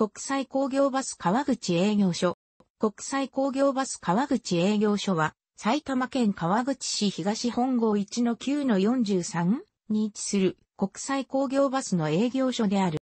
国際工業バス川口営業所。国際工業バス川口営業所は、埼玉県川口市東本郷1の9の43に位置する国際工業バスの営業所である。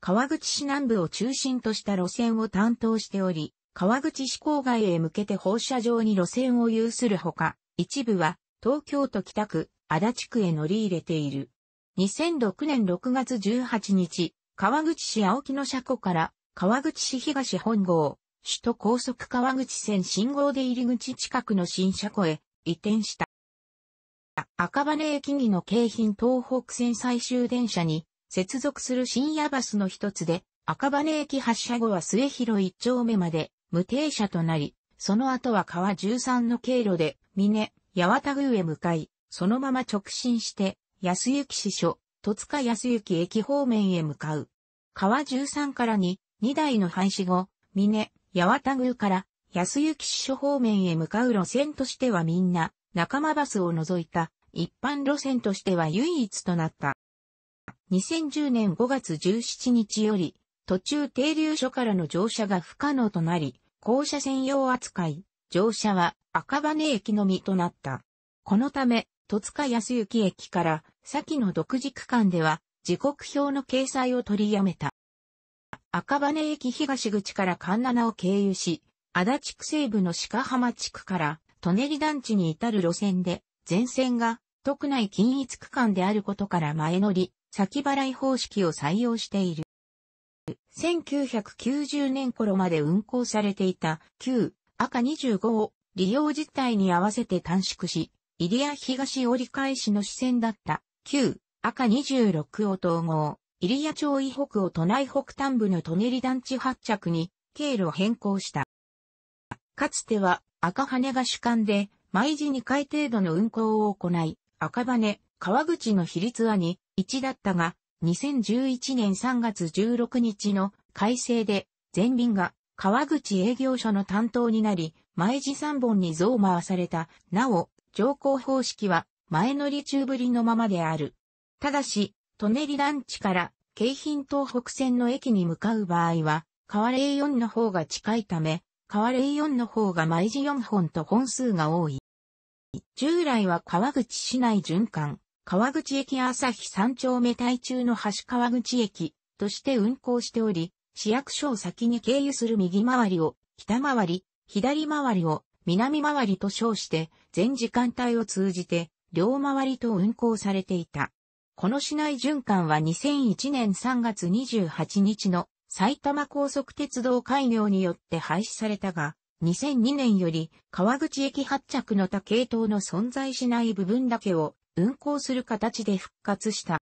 川口市南部を中心とした路線を担当しており、川口市郊外へ向けて放射状に路線を有するほか、一部は東京都北区、足立区へ乗り入れている。2006年6月18日、川口市青木の車庫から川口市東本郷、首都高速川口線信号で入り口近くの新車庫へ移転した。赤羽駅にの京浜東北線最終電車に接続する深夜バスの一つで、赤羽駅発車後は末広一丁目まで無停車となり、その後は川13の経路で、峰、八幡宮へ向かい、そのまま直進して、安行市所、戸塚康行駅方面へ向かう。川13からに、2台の廃止後、峰、八幡宮から、康行支所方面へ向かう路線としてはみんな、仲間バスを除いた、一般路線としては唯一となった。2010年5月17日より、途中停留所からの乗車が不可能となり、降車専用扱い、乗車は赤羽駅のみとなった。このため、戸塚安行駅から先の独自区間では、時刻表の掲載を取りやめた。赤羽駅東口から環七を経由し、足立区西部の鹿浜地区から、舎人団地に至る路線で、全線が、特内均一区間であることから前乗り、先払い方式を採用している。1990年頃まで運行されていた旧赤25を利用実態に合わせて短縮し、入谷東折り返しの支線だった9、赤26を統合、入谷町以北を都内北端部の舎人団地発着に、経路を変更した。かつては、赤羽が主幹で、毎時2回程度の運行を行い、赤羽、川口の比率は2、1だったが、2011年3月16日の改正で、全便が川口営業所の担当になり、毎時3本に増回された。なお、乗降方式は前乗り中ぶりのままである。ただし、舎人団地から京浜東北線の駅に向かう場合は、川レ4の方が近いため、川レ4の方が毎時4本と本数が多い。従来は川口市内循環、川口駅朝日三丁目台中の橋川口駅として運行しており、市役所を先に経由する右回りを北回り、左回りを南回りと称して、全時間帯を通じて両回りと運行されていた。この市内循環は2001年3月28日の埼玉高速鉄道開業によって廃止されたが、2002年より川口駅発着の他系統の存在しない部分だけを運行する形で復活した。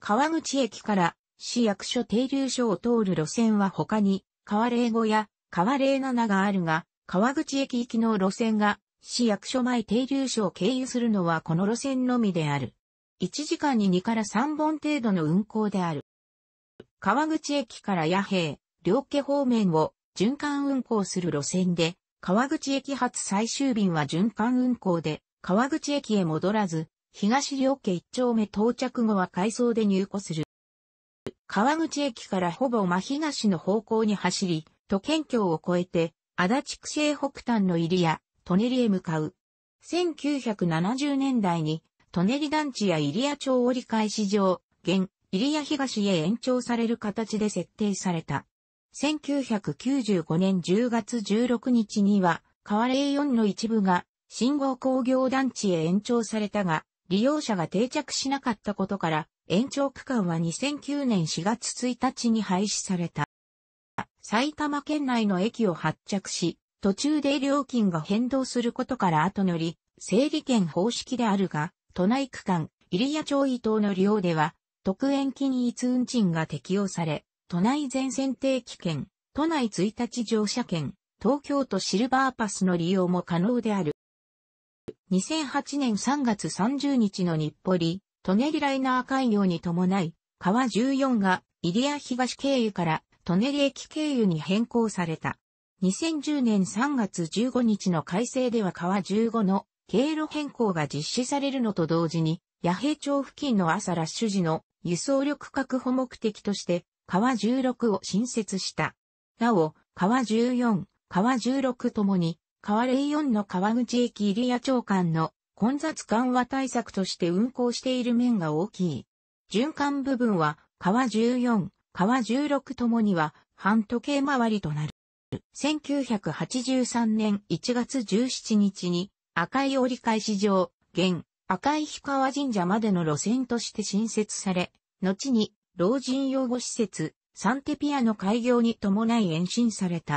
川口駅から市役所停留所を通る路線は他に、川霊5や川霊7があるが、川口駅行きの路線が市役所前停留所を経由するのはこの路線のみである。1時間に2から3本程度の運行である。川口駅から野平、両家方面を循環運行する路線で、川口駅発最終便は循環運行で、川口駅へ戻らず、東両家一丁目到着後は改装で入庫する。川口駅からほぼ真東の方向に走り、都県境を越えて、足立区西北端の入りや、舎リへ向かう。1970年代に、舎リ団地や入谷町折り返し場、現、入谷東へ延長される形で設定された。1995年10月16日には、川霊4の一部が、信号工業団地へ延長されたが、利用者が定着しなかったことから、延長区間は2009年4月1日に廃止された。埼玉県内の駅を発着し、途中で料金が変動することから後乗り、整理券方式であるが、都内区間、入谷町伊東の利用では、特園均一運賃が適用され、都内全線定期券、都内1日乗車券、東京都シルバーパスの利用も可能である。2008年3月30日の日暮里、トネリライナー開業に伴い、川14が入谷東経由からトネリ駅経由に変更された。2010年3月15日の改正では川15の経路変更が実施されるのと同時に、八平町付近の朝ラッシュ時の輸送力確保目的として、川16を新設した。なお、川14、川16ともに、川04の川口駅入谷町間の混雑緩和対策として運行している面が大きい。循環部分は、川14、川16ともには、半時計回りとなる。1983年1月17日に赤い折り返し場、現赤い氷川神社までの路線として新設され、後に老人養護施設サンテピアの開業に伴い延伸された。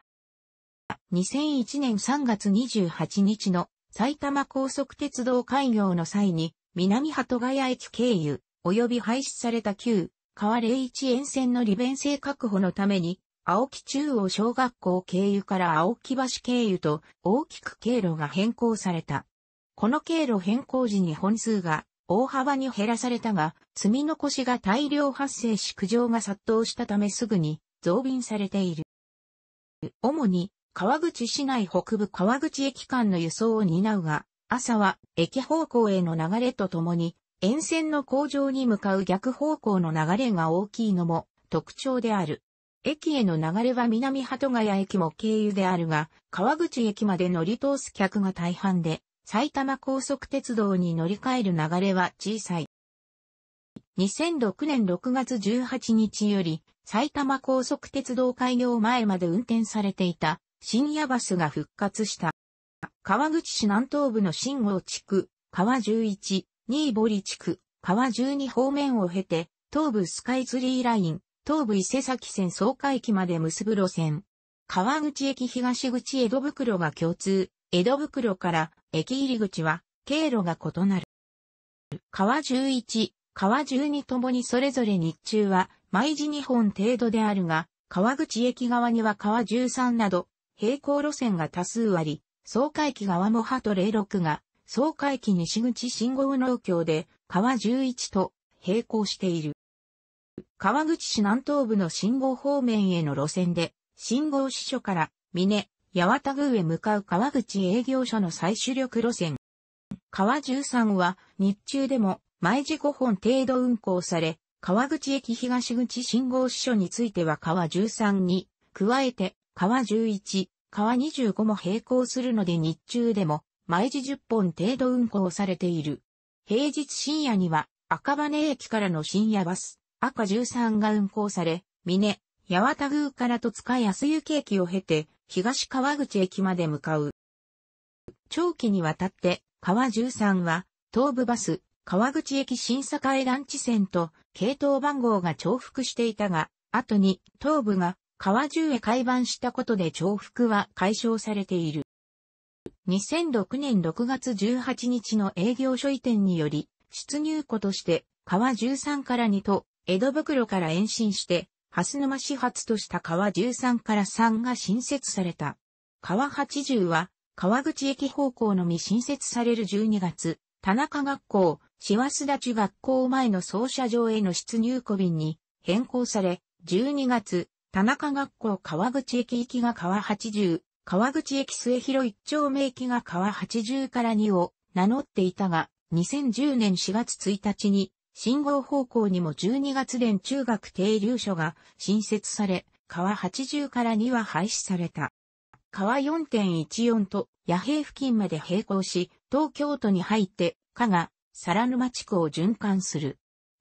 2001年3月28日の埼玉高速鉄道開業の際に南鳩ヶ谷駅経由及び廃止された旧川霊一沿線の利便性確保のために青木中央小学校経由から青木橋経由と大きく経路が変更された。この経路変更時に本数が大幅に減らされたが、積み残しが大量発生し苦情が殺到したためすぐに増便されている。主に川口市内北部川口駅間の輸送を担うが、朝は駅方向への流れとともに沿線の工場に向かう逆方向の流れが大きいのも特徴である。駅への流れは南鳩ヶ谷駅も経由であるが、川口駅まで乗り通す客が大半で、埼玉高速鉄道に乗り換える流れは小さい。2006年6月18日より、埼玉高速鉄道開業前まで運転されていた深夜バスが復活した。川口市南東部の新郷地区、川11、新堀地区、川12方面を経て、東部スカイツリーライン、東武伊勢崎線総会駅まで結ぶ路線。川口駅東口江戸袋が共通、江戸袋から駅入り口は経路が異なる。川11、川12ともにそれぞれ日中は毎時2本程度であるが、川口駅側には川13など平行路線が多数あり、総会駅側もハト06が総会駅西口信号農協で川11と並行している。川口市南東部の信号方面への路線で、信号支所から、峰、八幡宮へ向かう川口営業所の最終力路線。川13は、日中でも、毎時5本程度運行され、川口駅東口信号支所については川13に、加えて、川11、川25も並行するので日中でも、毎時10本程度運行されている。平日深夜には、赤羽駅からの深夜バス、赤13が運行され、峰、八幡宮から戸塚安行駅を経て、東川口駅まで向かう。長期にわたって、川13は、東武バス、川口駅新栄団地線と、系統番号が重複していたが、後に、東武が、川10へ改番したことで重複は解消されている。2006年6月18日の営業所移転により、出入庫として、川13から2と江戸袋から延伸して、蓮沼始発とした川13から3が新設された。川80は、川口駅方向のみ新設される12月、田中学校、師走立ち学校前の操車場への出入庫便に変更され、12月、田中学校川口駅行きが川80、川口駅末広一丁目行きが川80から2を名乗っていたが、2010年4月1日に信号方向にも12月連中学停留所が新設され、川80から2は廃止された。川4.14と野平付近まで並行し、東京都に入って、加賀、皿沼地区を循環する。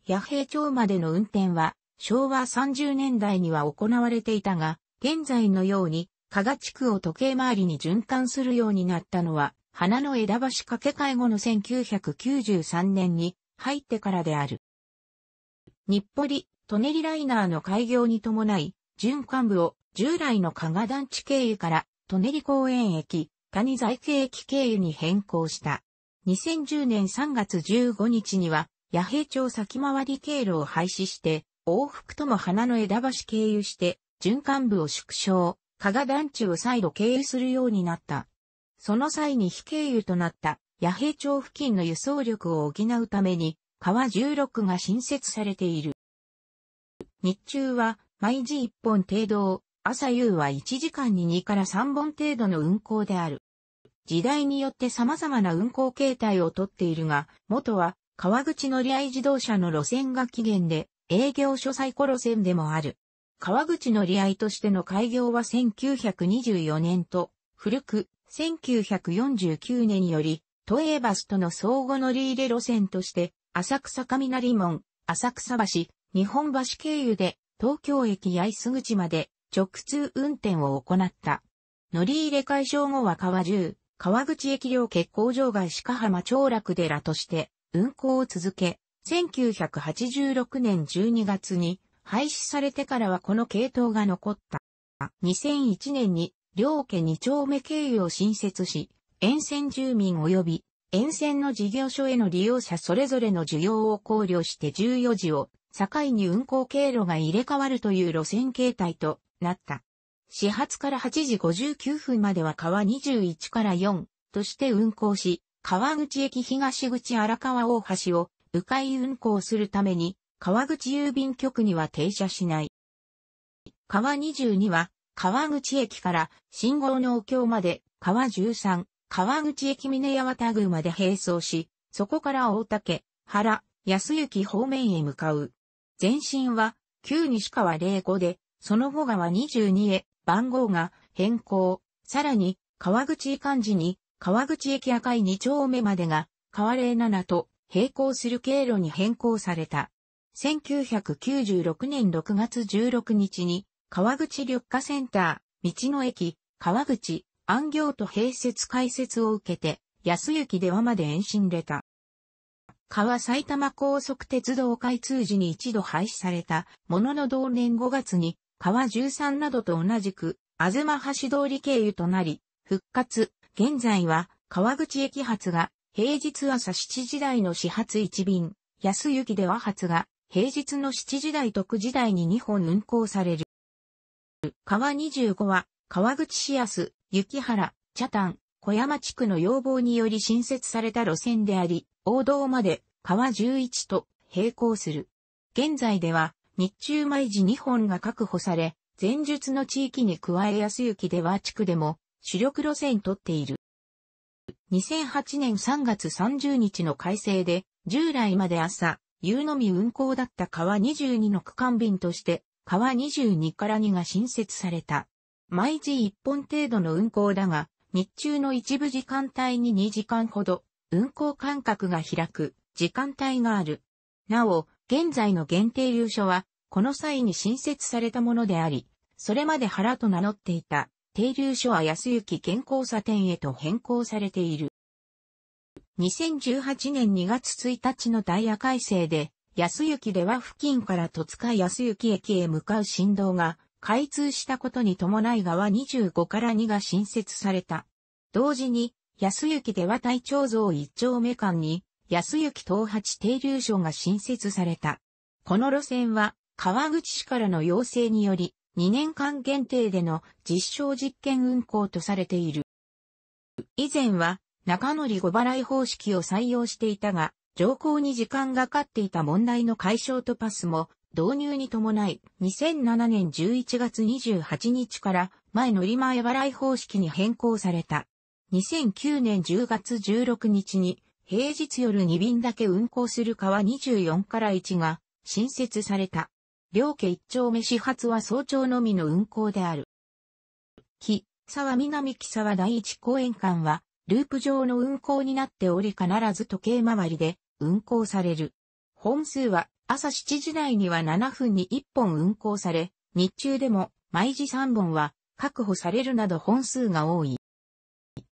野平町までの運転は、昭和30年代には行われていたが、現在のように、加賀地区を時計回りに循環するようになったのは、花の枝橋掛け替え後の1993年に入ってからである。日暮里、舎人ライナーの開業に伴い、循幹部を従来の加賀団地経由から舎人公園駅、谷在家駅経由に変更した。2010年3月15日には、野平町先回り経路を廃止して、往復とも花の枝橋経由して、循環部を縮小、加賀団地を再度経由するようになった。その際に非経由となった弥平町付近の輸送力を補うために、川16が新設されている。日中は、毎時1本程度を、朝夕は1時間に2から3本程度の運行である。時代によって様々な運行形態をとっているが、元は、川口乗合自動車の路線が起源で、営業所最古路線でもある。川口乗合としての開業は1924年と、古く1949年より都営バスとの相互乗り入れ路線として、浅草雷門、浅草橋、日本橋経由で、東京駅八重洲口まで直通運転を行った。乗り入れ解消後は川中、川口駅両欠航場外鹿浜長楽寺として運行を続け、1986年12月に廃止されてからはこの系統が残った。2001年に両家二丁目経由を新設し、沿線住民及び沿線の事業所への利用者それぞれの需要を考慮して14時を境に運行経路が入れ替わるという路線形態となった。始発から8時59分までは川21から4として運行し、川口駅東口荒川大橋を迂回運行するために、川口郵便局には停車しない。川22は、川口駅から信号のお経まで、川13、川口駅峰八幡宮まで並走し、そこから大竹、原、安行方面へ向かう。前身は、旧西川05で、その後川22へ、番号が変更。さらに、川口漢字に、川口駅赤い2丁目までが、川07と並行する経路に変更された。1996年6月16日に、川口緑化センター、道の駅、川口、安行と併設開設を受けて、安行ではまで延伸れた。川埼玉高速鉄道開通時に一度廃止されたものの同年5月に川13などと同じく、あずま橋通り経由となり、復活、現在は川口駅発が平日朝7時台の始発1便、安行では発が平日の7時台と9時台に2本運行される。川25は川口市安、雪原、茶炭、小山地区の要望により新設された路線であり、王道まで川11と並行する。現在では、日中毎時2本が確保され、前述の地域に加え安雪では地区でも主力路線取っている。2008年3月30日の改正で、従来まで朝、夕のみ運行だった川22の区間便として、川22から2が新設された。毎時1本程度の運行だが、日中の一部時間帯に2時間ほど、運行間隔が開く、時間帯がある。なお、現在の限定流所は、この際に新設されたものであり、それまで原と名乗っていた、停留所は安行現交差点へと変更されている。2018年2月1日のダイヤ改正で、安行では付近から戸塚安行駅へ向かう振動が開通したことに伴い側25から2が新設された。同時に、安行では隊長像1丁目間に、安行東八停留所が新設された。この路線は、川口市からの要請により、2年間限定での実証実験運行とされている。以前は、中乗り5払い方式を採用していたが、乗降に時間がかっていた問題の解消とパスも導入に伴い、2007年11月28日から前乗り前払い方式に変更された。2009年10月16日に、平日夜2便だけ運行する川24から1が新設された。両家一丁目始発は早朝のみの運行である。木、沢南木沢第一公園間は、ループ上の運行になっており必ず時計回りで運行される。本数は朝7時台には7分に1本運行され、日中でも毎時3本は確保されるなど本数が多い。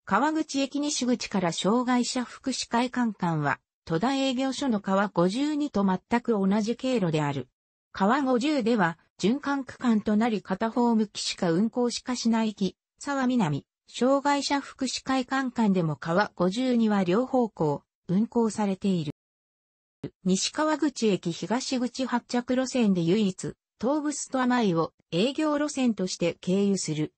川口駅西口から障害者福祉会館館は、戸田営業所の川52と全く同じ経路である。川50では、循環区間となり片方向きしか運行しかしない木、沢南、障害者福祉会館間でも川52は両方向、運行されている。西川口駅東口発着路線で唯一、東武ストアイを営業路線として経由する。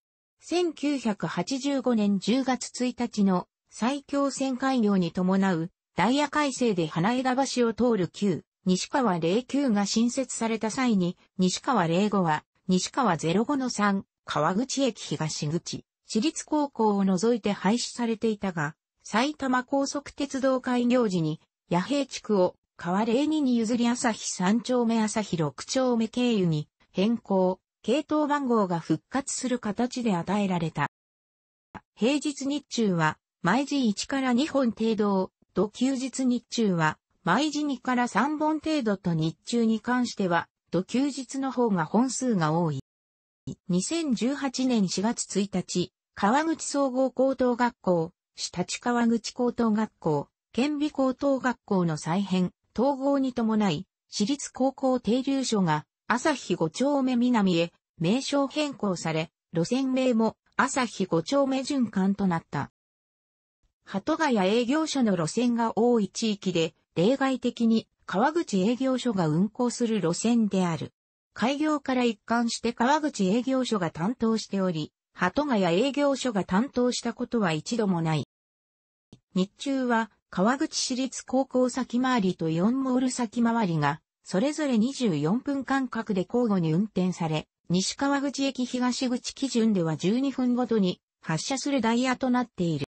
1985年10月1日の最強線開業に伴うダイヤ改正で花枝橋を通る旧西川09が新設された際に西川05は西川05の3川口駅東口私立高校を除いて廃止されていたが埼玉高速鉄道開業時に野平地区を川霊二に譲り朝日三丁目朝日六丁目経由に変更、系統番号が復活する形で与えられた。平日日中は毎時1から2本程度を、と休日日中は毎時2から3本程度と日中に関しては、と休日の方が本数が多い。2018年4月1日、川口総合高等学校、下地川口高等学校、県美高等学校の再編、統合に伴い、私立高校停留所が朝日五丁目南へ名称変更され、路線名も朝日五丁目循環となった。鳩ヶ谷営業所の路線が多い地域で、例外的に川口営業所が運行する路線である。開業から一貫して川口営業所が担当しており、鳩ヶ谷営業所が担当したことは一度もない。日中は川口市立高校先回りと4モール先回りが、それぞれ24分間隔で交互に運転され、西川口駅東口基準では12分ごとに発車するダイヤとなっている。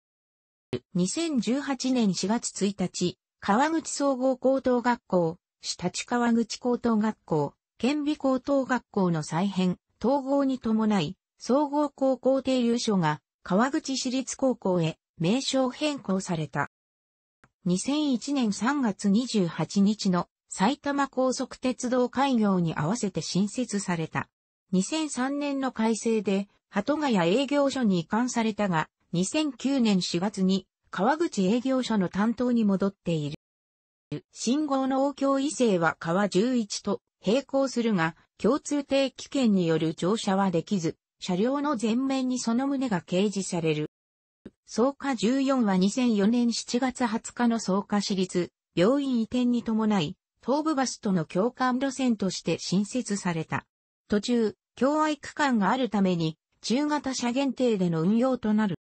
2018年4月1日、川口総合高等学校、下地川口高等学校、県美高等学校の再編、統合に伴い、総合高校停留所が川口市立高校へ名称変更された。2001年3月28日の埼玉高速鉄道開業に合わせて新設された。2003年の改正で、鳩ヶ谷営業所に移管されたが、2009年4月に川口営業所の担当に戻っている。信号の応急異性は川11と並行するが、共通定期券による乗車はできず、車両の前面にその旨が掲示される。草加14は2004年7月20日の草加市立病院移転に伴い、東部バスとの共感路線として新設された。途中、共愛区間があるために、中型車限定での運用となる。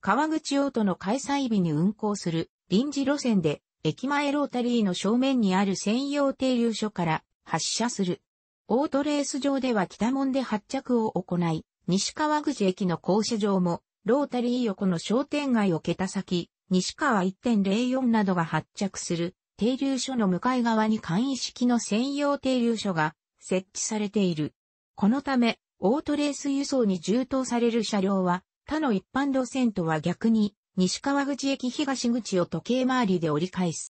川口大ーの開催日に運行する臨時路線で、駅前ロータリーの正面にある専用停留所から発車する。オートレース場では北門で発着を行い、西川口駅の降車場もロータリー横の商店街を桁先、西川1.04などが発着する停留所の向かい側に簡易式の専用停留所が設置されている。このため、オートレース輸送に充当される車両は、他の一般路線とは逆に、西川口駅東口を時計回りで折り返す。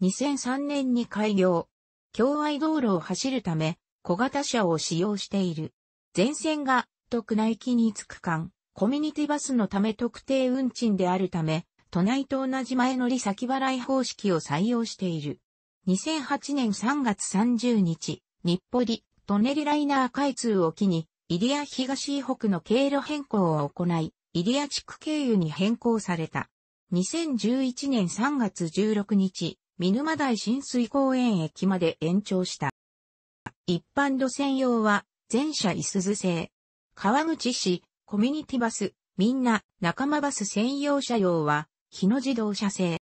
2003年に開業。境愛道路を走るため、小型車を使用している。全線が、特内機に着く間、コミュニティバスのため特定運賃であるため、都内と同じ前乗り先払い方式を採用している。2008年3月30日、日暮里、トネリライナー開通を機に、入谷東北の経路変更を行い、入谷地区経由に変更された。2011年3月16日、見沼台浸水公園駅まで延長した。一般路線用は、全車いすず製。川口市、コミュニティバス、みんな、仲間バス専用車両は、日野自動車製。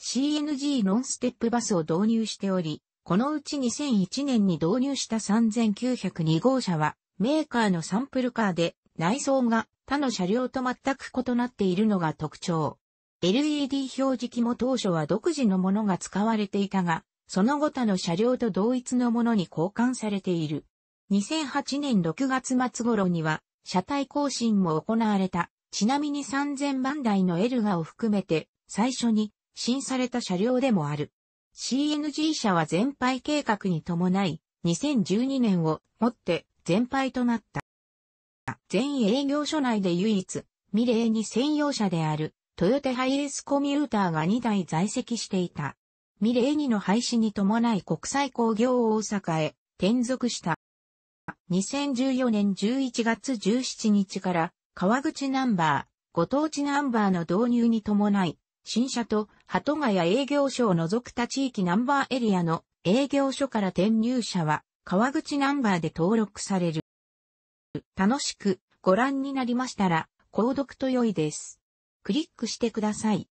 CNG ノンステップバスを導入しており、このうち2001年に導入した3902号車は、メーカーのサンプルカーで、内装が他の車両と全く異なっているのが特徴。LED 表示器も当初は独自のものが使われていたが、その後他の車両と同一のものに交換されている。2008年6月末頃には、車体更新も行われた。ちなみに3000万台のエルガを含めて、最初に新された車両でもある。CNG 車は全廃計画に伴い、2012年をもって全廃となった。全営業所内で唯一、未例に専用車である、トヨタハイエースコミューターが2台在籍していた。未例にの廃止に伴い国際工業大阪へ転属した。2014年11月17日から川口ナンバー、ご当地ナンバーの導入に伴い、新車と鳩ヶ谷営業所を除く他地域ナンバーエリアの営業所から転入者は川口ナンバーで登録される。楽しくご覧になりましたら、購読と良いです。クリックしてください。